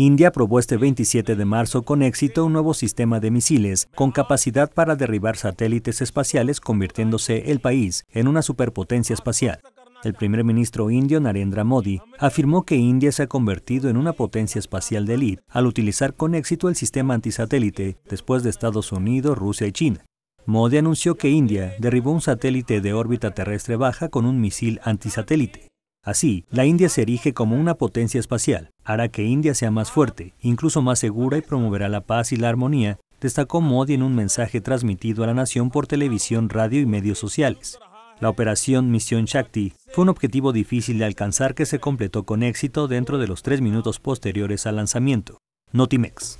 India aprobó este 27 de marzo con éxito un nuevo sistema de misiles con capacidad para derribar satélites espaciales, convirtiéndose el país en una superpotencia espacial. El primer ministro indio Narendra Modi afirmó que India se ha convertido en una potencia espacial de élite al utilizar con éxito el sistema antisatélite después de Estados Unidos, Rusia y China. Modi anunció que India derribó un satélite de órbita terrestre baja con un misil antisatélite. Así, la India se erige como una potencia espacial, hará que India sea más fuerte, incluso más segura y promoverá la paz y la armonía, destacó Modi en un mensaje transmitido a la nación por televisión, radio y medios sociales. La operación Misión Shakti fue un objetivo difícil de alcanzar que se completó con éxito dentro de los tres minutos posteriores al lanzamiento. Notimex.